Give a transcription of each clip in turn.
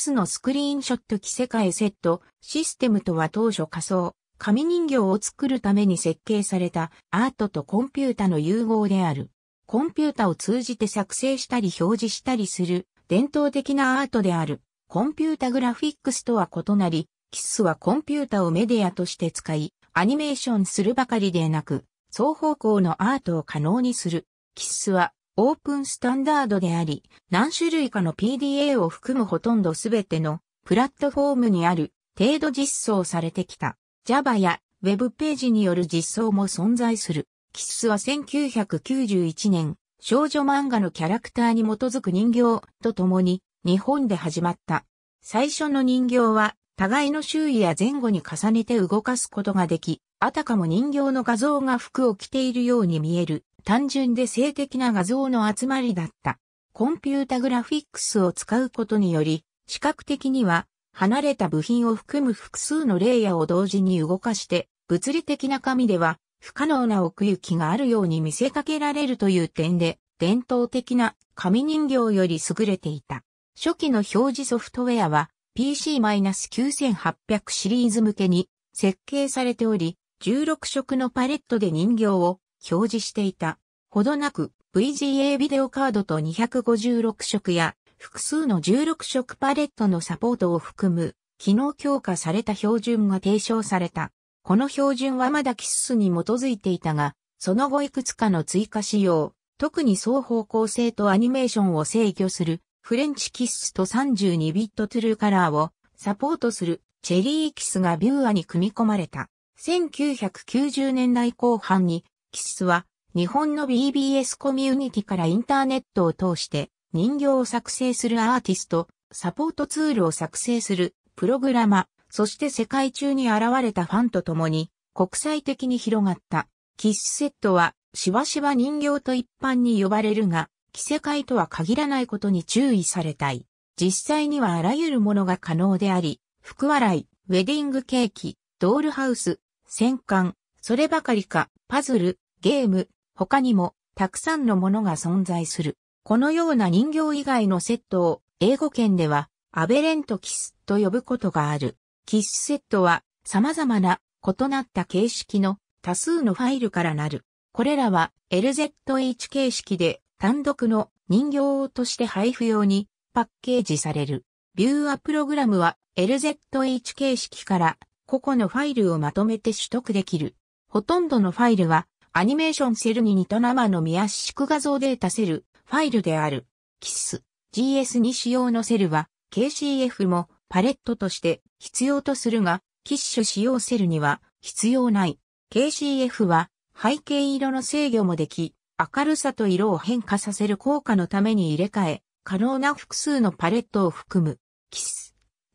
スのスクリーンショット着せ替えセットシステムとは当初仮想、紙人形を作るために設計されたアートとコンピュータの融合である。コンピュータを通じて作成したり表示したりする伝統的なアートである。コンピュータグラフィックスとは異なり、キッスはコンピュータをメディアとして使い、アニメーションするばかりでなく、双方向のアートを可能にする。キッスはオープンスタンダードであり、何種類かの PDA を含むほとんどすべてのプラットフォームにある程度実装されてきた Java や Web ページによる実装も存在する。キスは1991年、少女漫画のキャラクターに基づく人形と共に日本で始まった。最初の人形は互いの周囲や前後に重ねて動かすことができ、あたかも人形の画像が服を着ているように見える単純で性的な画像の集まりだった。コンピュータグラフィックスを使うことにより、視覚的には離れた部品を含む複数のレイヤーを同時に動かして、物理的な紙では不可能な奥行きがあるように見せかけられるという点で、伝統的な紙人形より優れていた。初期の表示ソフトウェアは PC-9800 シリーズ向けに設計されており、16色のパレットで人形を表示していた。ほどなく VGA ビデオカードと256色や複数の16色パレットのサポートを含む機能強化された標準が提唱された。この標準はまだキッスに基づいていたが、その後いくつかの追加仕様、特に双方向性とアニメーションを制御するフレンチキッスと32ビットトゥルーカラーをサポートするチェリーキスがビューアに組み込まれた。1990年代後半にキスは日本の BBS コミュニティからインターネットを通して人形を作成するアーティスト、サポートツールを作成するプログラマ、そして世界中に現れたファンと共に国際的に広がった。キスセットはしばしば人形と一般に呼ばれるが、着せ替えとは限らないことに注意されたい。実際にはあらゆるものが可能であり、福笑い、ウェディングケーキ、ドールハウス、戦艦、そればかりか、パズル、ゲーム、他にも、たくさんのものが存在する。このような人形以外のセットを、英語圏では、アベレントキスと呼ぶことがある。キッシュセットは、様々な、異なった形式の、多数のファイルからなる。これらは、LZH 形式で、単独の人形として配布用に、パッケージされる。ビューアプログラムは LZH 形式から個々のファイルをまとめて取得できる。ほとんどのファイルは、アニメーションセルに似た生のみ圧縮画像データセル、ファイルである、k i s GS に使用のセルは、KCF もパレットとして必要とするが、キッシュ使用セルには必要ない。KCF は背景色の制御もでき、明るさと色を変化させる効果のために入れ替え、可能な複数のパレットを含む。キス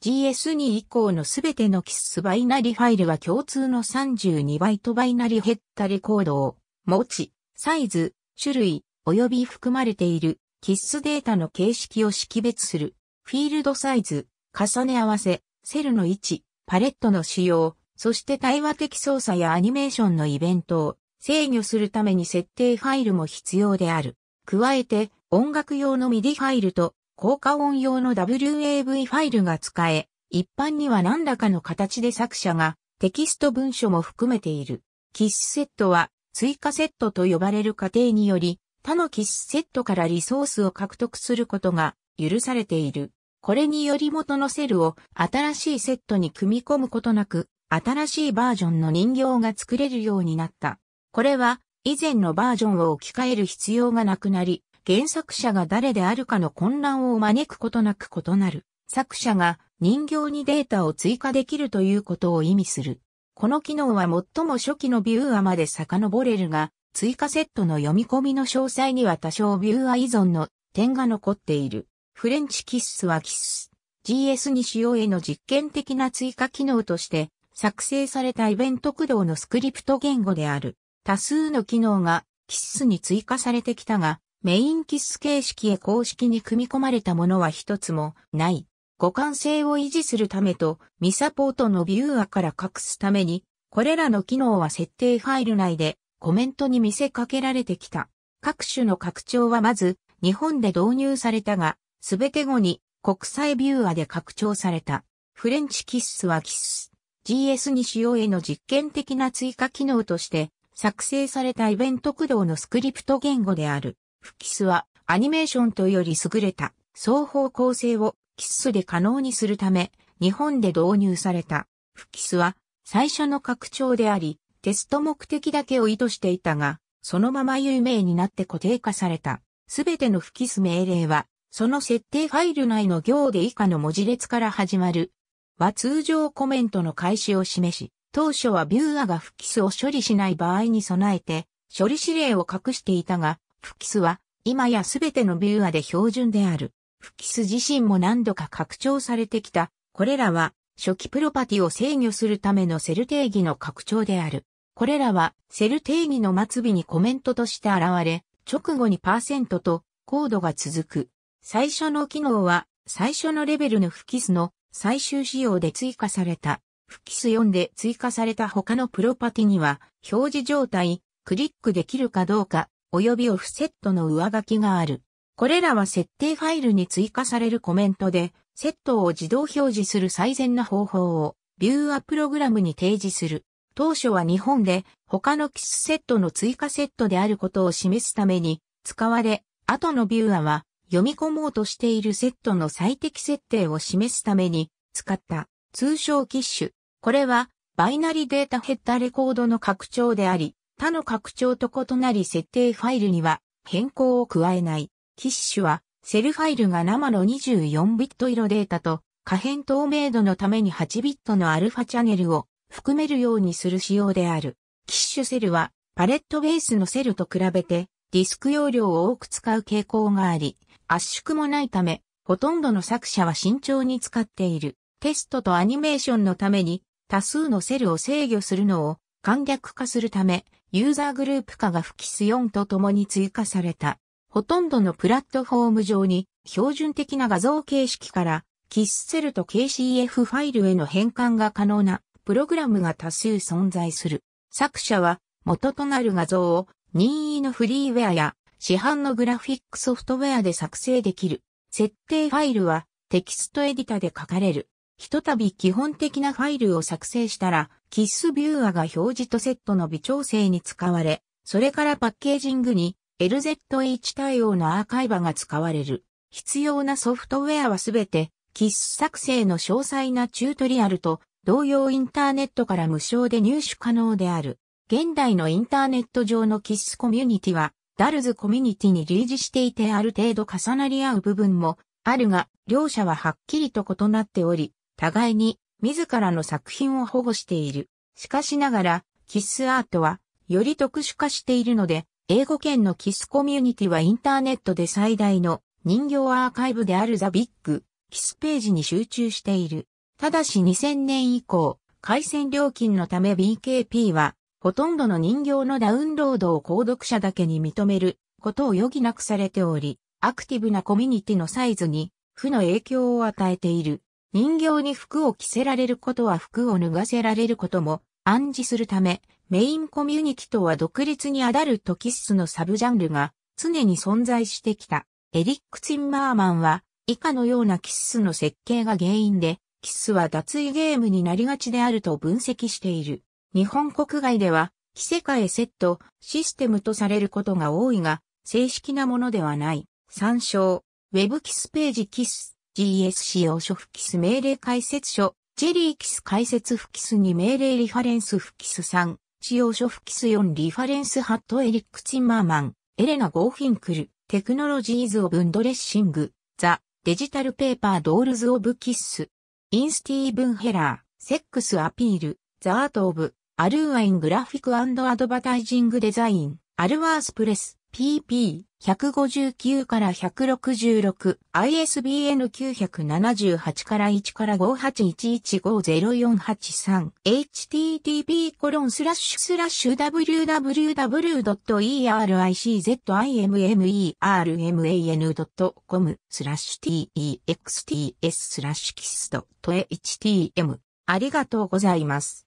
GS2 以降のすべてのキスバイナリファイルは共通の32バイトバイナリヘッダレコードを持ち、サイズ、種類、及び含まれているキスデータの形式を識別する。フィールドサイズ、重ね合わせ、セルの位置、パレットの使用、そして対話的操作やアニメーションのイベントを制御するために設定ファイルも必要である。加えて、音楽用のミディファイルと効果音用の WAV ファイルが使え、一般には何らかの形で作者がテキスト文書も含めている。キッスセットは追加セットと呼ばれる過程により、他のキッスセットからリソースを獲得することが許されている。これにより元のセルを新しいセットに組み込むことなく、新しいバージョンの人形が作れるようになった。これは以前のバージョンを置き換える必要がなくなり、原作者が誰であるかの混乱を招くことなく異なる。作者が人形にデータを追加できるということを意味する。この機能は最も初期のビューアまで遡れるが、追加セットの読み込みの詳細には多少ビューア依存の点が残っている。フレンチキッスはキッス。GS に使用への実験的な追加機能として作成されたイベント駆動のスクリプト言語である。多数の機能がキッスに追加されてきたが、メインキス形式へ公式に組み込まれたものは一つもない。互換性を維持するためと、未サポートのビューアから隠すために、これらの機能は設定ファイル内でコメントに見せかけられてきた。各種の拡張はまず、日本で導入されたが、すべて後に国際ビューアで拡張された。フレンチキッスはキッス。GS に使用への実験的な追加機能として、作成されたイベント駆動のスクリプト言語である。フキスはアニメーションとより優れた双方向性をキスで可能にするため日本で導入された。フキスは最初の拡張でありテスト目的だけを意図していたがそのまま有名になって固定化された。すべてのフキス命令はその設定ファイル内の行で以下の文字列から始まるは通常コメントの開始を示し当初はビューアがフキスを処理しない場合に備えて処理指令を隠していたが、フキスは、今やすべてのビューアで標準である。フキス自身も何度か拡張されてきた。これらは、初期プロパティを制御するためのセル定義の拡張である。これらは、セル定義の末尾にコメントとして現れ、直後にパーセントとコードが続く。最初の機能は、最初のレベルのフキスの最終仕様で追加された。フキス4で追加された他のプロパティには、表示状態、クリックできるかどうか、及びオフセットの上書きがある。これらは設定ファイルに追加されるコメントで、セットを自動表示する最善な方法を、ビューアプログラムに提示する。当初は日本で他のキスセットの追加セットであることを示すために使われ、後のビューアは読み込もうとしているセットの最適設定を示すために使った通称キッシュ。これはバイナリデータヘッダレコードの拡張であり、他の拡張と異なり設定ファイルには変更を加えない。キッシュはセルファイルが生の24ビット色データと可変透明度のために8ビットのアルファチャネルを含めるようにする仕様である。キッシュセルはパレットベースのセルと比べてディスク容量を多く使う傾向があり、圧縮もないため、ほとんどの作者は慎重に使っている。テストとアニメーションのために多数のセルを制御するのを簡略化するため、ユーザーグループ化が不キス4と共に追加された。ほとんどのプラットフォーム上に標準的な画像形式からキスセルと KCF ファイルへの変換が可能なプログラムが多数存在する。作者は元となる画像を任意のフリーウェアや市販のグラフィックソフトウェアで作成できる。設定ファイルはテキストエディタで書かれる。ひとたび基本的なファイルを作成したらキッスビューアが表示とセットの微調整に使われ、それからパッケージングに LZH 対応のアーカイバが使われる。必要なソフトウェアはすべて、キッス作成の詳細なチュートリアルと同様インターネットから無償で入手可能である。現代のインターネット上のキッスコミュニティは、ダルズコミュニティに類似していてある程度重なり合う部分もあるが、両者ははっきりと異なっており、互いに自らの作品を保護している。しかしながら、キスアートは、より特殊化しているので、英語圏のキスコミュニティはインターネットで最大の人形アーカイブであるザ・ビッグ、キスページに集中している。ただし2000年以降、回線料金のため BKP は、ほとんどの人形のダウンロードを購読者だけに認めることを余儀なくされており、アクティブなコミュニティのサイズに負の影響を与えている。人形に服を着せられることは服を脱がせられることも暗示するため、メインコミュニティとは独立にアダルトキッスのサブジャンルが常に存在してきた。エリック・ツンマーマンは以下のようなキッスの設計が原因で、キッスは脱衣ゲームになりがちであると分析している。日本国外では、着せ替えセット、システムとされることが多いが、正式なものではない。参照、ウェブキスページキス。GS 使用書フキス命令解説書、ジェリーキス解説フキス2命令リファレンスフキス3、使用書フキス4リファレンスハットエリック・チンマーマン、エレナ・ゴーフィンクル、テクノロジーズ・オブ・ンドレッシング、ザ・デジタル・ペーパー・ドールズ・オブ・キッス、インスティーブン・ヘラー、セックス・アピール、ザ・アート・オブ、アルーアイン・グラフィック・アンド・アドバタイジング・デザイン、アルワース・プレス、PP159 から 166ISBN 978から1から581150483 http コロンスラッシュスラッシュ www.erizimmerman.com c スラッシュ texts スラッシュキス .htm ありがとうございます。